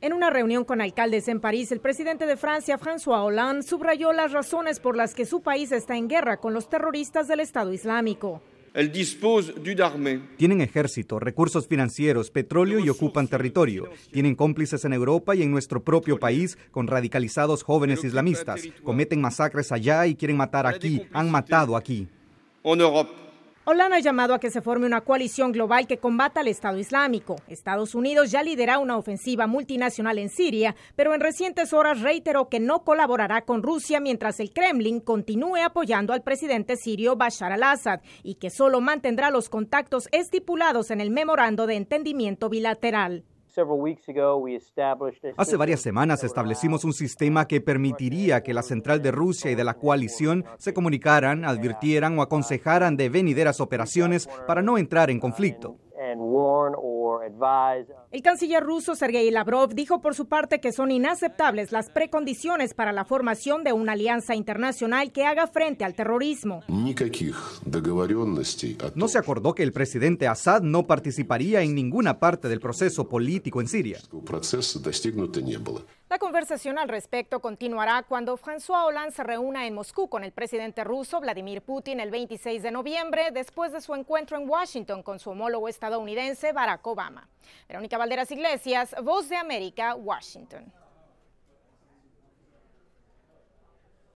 En una reunión con alcaldes en París, el presidente de Francia, François Hollande, subrayó las razones por las que su país está en guerra con los terroristas del Estado Islámico. Tienen ejército, recursos financieros, petróleo y ocupan territorio. Tienen cómplices en Europa y en nuestro propio país con radicalizados jóvenes islamistas. Cometen masacres allá y quieren matar aquí. Han matado aquí. En Olana ha llamado a que se forme una coalición global que combata al Estado Islámico. Estados Unidos ya lidera una ofensiva multinacional en Siria, pero en recientes horas reiteró que no colaborará con Rusia mientras el Kremlin continúe apoyando al presidente sirio Bashar al-Assad y que solo mantendrá los contactos estipulados en el memorando de entendimiento bilateral. Hace varias semanas establecimos un sistema que permitiría que la central de Rusia y de la coalición se comunicaran, advirtieran o aconsejaran de venideras operaciones para no entrar en conflicto. Um, el canciller ruso Sergei Lavrov dijo por su parte que son inaceptables las precondiciones para la formación de una alianza internacional que haga frente al terrorismo. No se acordó que el presidente Assad no participaría en ninguna parte del proceso político en Siria. La conversación al respecto continuará cuando François Hollande se reúna en Moscú con el presidente ruso Vladimir Putin el 26 de noviembre, después de su encuentro en Washington con su homólogo estadounidense Barack Obama. Verónica Valderas Iglesias, Voz de América, Washington.